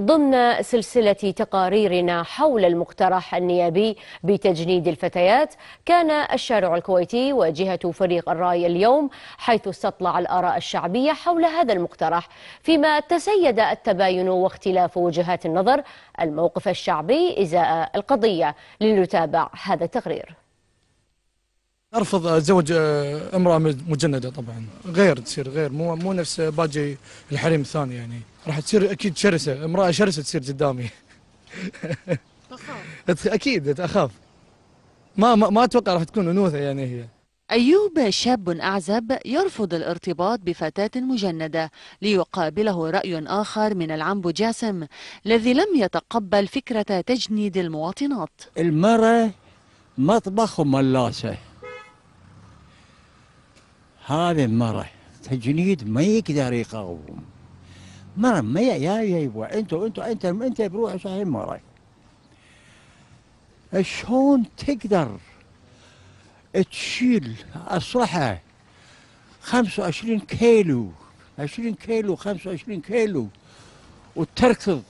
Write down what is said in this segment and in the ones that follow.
ضمن سلسلة تقاريرنا حول المقترح النيابي بتجنيد الفتيات كان الشارع الكويتي وجهة فريق الرأي اليوم حيث استطلع الآراء الشعبية حول هذا المقترح فيما تسيد التباين واختلاف وجهات النظر الموقف الشعبي إزاء القضية لنتابع هذا التقرير ارفض اتزوج آه، امراه مجنده طبعا غير تصير غير مو مو نفس باجي الحريم الثاني يعني راح تصير اكيد شرسه امراه شرسه تصير قدامي تخاف اكيد اخاف ما ما اتوقع راح تكون انوثه يعني هي أيوب شاب أعزب يرفض الارتباط بفتاة مجندة ليقابله رأي آخر من العنب جاسم الذي لم يتقبل فكرة تجنيد المواطنات المرأة مطبخ وملاسة هذا مرح تجنيد ما يقدر يقاوم مرح ما يا يبوا انتوا انتوا انت انت بروحك هاي مرح شلون تقدر تشيل اصلحه 25 كيلو 20 كيلو 25 كيلو وتركض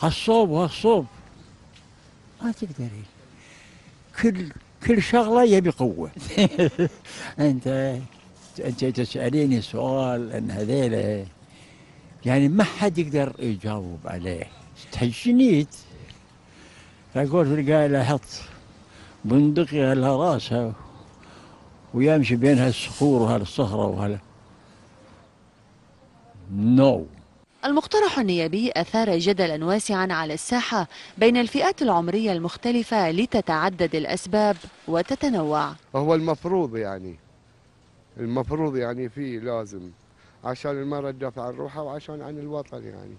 هالصوب وهالصوب ما تقدرين كل كل شغلة يبي قوة أنت أنت تسأليني سؤال أن هذيلا يعني ما حد يقدر يجاوب عليه تحشنيت فقلت القايلة حط بندقي على راسها ويمشي بين هالصخور وهالصخرة وهال نو no. المقترح النيابي أثار جدلا واسعا على الساحة بين الفئات العمرية المختلفة لتتعدد الأسباب وتتنوع هو المفروض يعني المفروض يعني فيه لازم عشان المرأة تدافع عن روحها وعشان عن الوطن يعني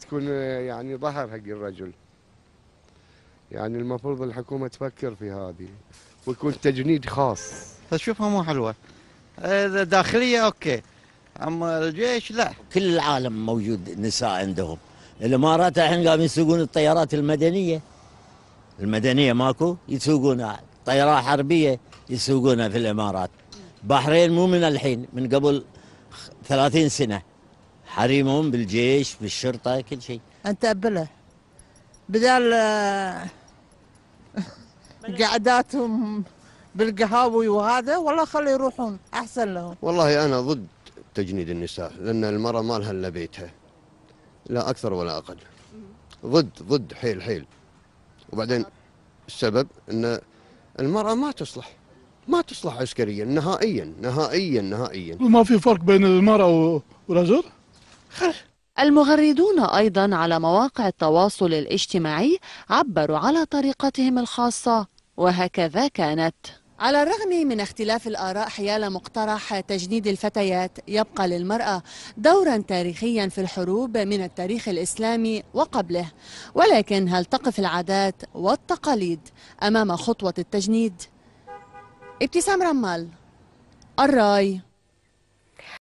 تكون يعني ظهر حق الرجل يعني المفروض الحكومة تفكر في هذه ويكون تجنيد خاص أشوفها مو حلوة آه، داخلية أوكي اما الجيش لا كل العالم موجود نساء عندهم الامارات الحين قام يسوقون الطيارات المدنيه المدنيه ماكو يسوقونها طيارة حربيه يسوقونها في الامارات بحرين مو من الحين من قبل 30 سنه حريمهم بالجيش بالشرطه كل شيء انت ابله بدال قعداتهم بالقهاوي وهذا والله خلي يروحون احسن لهم والله انا ضد تجنيد النساء لأن المرأة ما لها إلا بيتها لا أكثر ولا أقل ضد ضد حيل حيل وبعدين السبب أن المرأة ما تصلح ما تصلح عسكريا نهائيا نهائيا نهائيا وما في فرق بين المرأة والرجل المغردون أيضا على مواقع التواصل الاجتماعي عبروا على طريقتهم الخاصة وهكذا كانت على الرغم من اختلاف الآراء حيال مقترح تجنيد الفتيات يبقى للمرأة دورا تاريخيا في الحروب من التاريخ الإسلامي وقبله ولكن هل تقف العادات والتقاليد أمام خطوة التجنيد؟ ابتسام رمال الراي